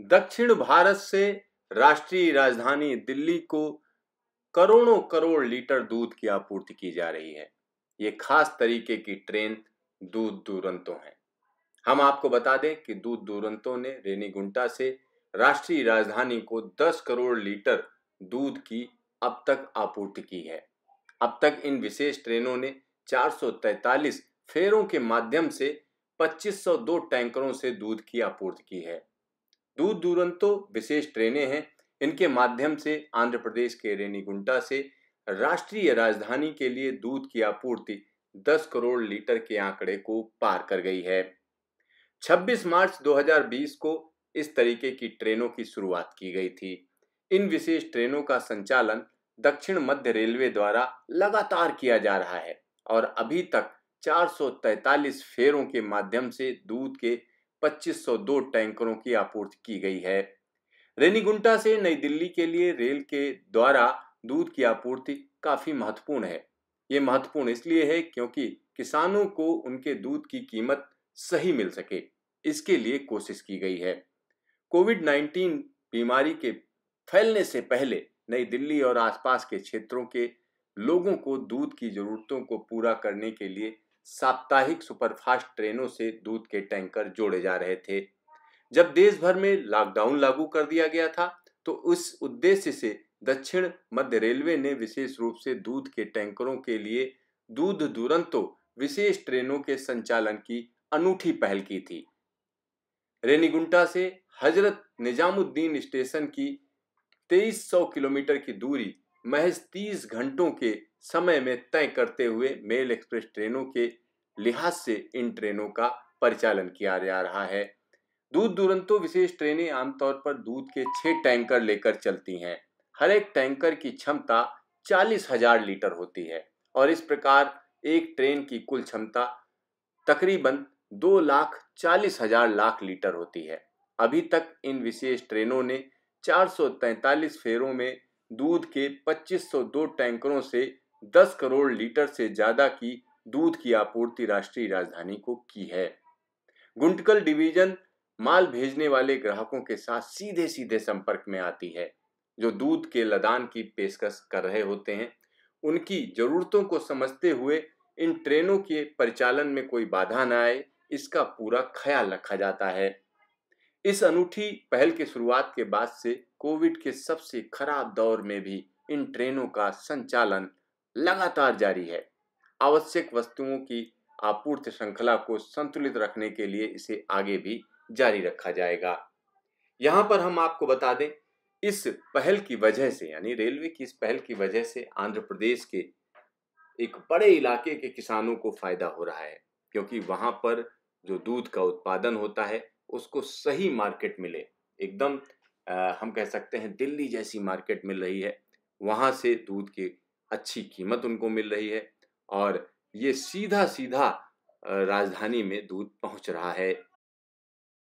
दक्षिण भारत से राष्ट्रीय राजधानी दिल्ली को करोड़ों करोड़ लीटर दूध की आपूर्ति की जा रही है ये खास तरीके की ट्रेन दूध दुरंतों है हम आपको बता दें कि दूध दुरंतों ने रेनीगुंटा से राष्ट्रीय राजधानी को 10 करोड़ लीटर दूध की अब तक आपूर्ति की है अब तक इन विशेष ट्रेनों ने 443 फेरों के माध्यम से 2502 टैंकरों से दूध की आपूर्ति की है दूर दूरंतो तो विशेष ट्रेनें हैं इनके माध्यम से आंध्र प्रदेश के रेनीगुंटा से राष्ट्रीय राजधानी के लिए दूध की आपूर्ति 10 करोड़ लीटर के आंकड़े को पार कर गई है 26 मार्च 2020 को इस तरीके की ट्रेनों की शुरुआत की गई थी इन विशेष ट्रेनों का संचालन दक्षिण मध्य रेलवे द्वारा लगातार किया जा रहा है और अभी तक 443 फेरों के माध्यम से दूध के 2502 टैंकरों की आपूर्ति की गई है रेनीगुंटा से नई दिल्ली के लिए रेल के द्वारा दूध की आपूर्ति काफी महत्वपूर्ण है ये महत्वपूर्ण इसलिए है क्योंकि किसानों को उनके दूध की कीमत सही मिल सके इसके लिए कोशिश की गई है कोविड 19 बीमारी के फैलने से पहले नई दिल्ली और आसपास के क्षेत्रों के लोगों को दूध की जरूरतों को पूरा करने के लिए साप्ताहिक सुपरफास्ट ट्रेनों से दूध के टैंकर जोड़े जा रहे थे जब देश भर में लॉकडाउन लागू कर दिया गया था तो उस उद्देश्य से दक्षिण मध्य रेलवे ने विशेष रूप से दूध के टैंकरों के लिए दूध दुरंतो विशेष ट्रेनों के संचालन की अनूठी पहल की थी रेनीगुंटा से हजरत निजामुद्दीन स्टेशन की 2300 किलोमीटर की दूरी महज 30 घंटों के समय में तय करते हुए मेल एक्सप्रेस ट्रेनों के लिहाज से इन ट्रेनों का परिचालन किया जा रहा है दूध दुरंतो विशेष ट्रेनें आमतौर पर दूध के छह टैंकर लेकर चलती हैं हर एक टैंकर की क्षमता चालीस हजार लीटर होती है और इस प्रकार एक ट्रेन की कुल क्षमता तकरीबन दो लाख चालीस हजार लाख लीटर होती है अभी तक इन विशेष ट्रेनों ने 443 फेरों में दूध के 2502 टैंकरों से दस करोड़ लीटर से ज्यादा की दूध की आपूर्ति राष्ट्रीय राजधानी को की है गुंटकल डिवीजन माल भेजने वाले ग्राहकों के साथ सीधे सीधे संपर्क में आती है जो दूध के लदान की पेशकश कर रहे होते हैं उनकी जरूरतों को समझते हुए इन ट्रेनों के परिचालन में कोई बाधा ना आए इसका पूरा ख्याल रखा जाता है इस अनूठी पहल की शुरुआत के बाद से कोविड के सबसे खराब दौर में भी इन ट्रेनों का संचालन लगातार जारी है आवश्यक वस्तुओं की आपूर्ति श्रृंखला को संतुलित रखने के लिए इसे आगे भी जारी रखा जाएगा यहाँ पर हम आपको बता दें इस पहल की वजह से यानी रेलवे की इस पहल की वजह से आंध्र प्रदेश के एक बड़े इलाके के किसानों को फायदा हो रहा है क्योंकि वहां पर जो दूध का उत्पादन होता है उसको सही मार्केट मिले एकदम आ, हम कह सकते हैं दिल्ली जैसी मार्केट मिल रही है वहां से दूध के अच्छी कीमत उनको मिल रही है और ये सीधा सीधा राजधानी में दूध पहुंच रहा है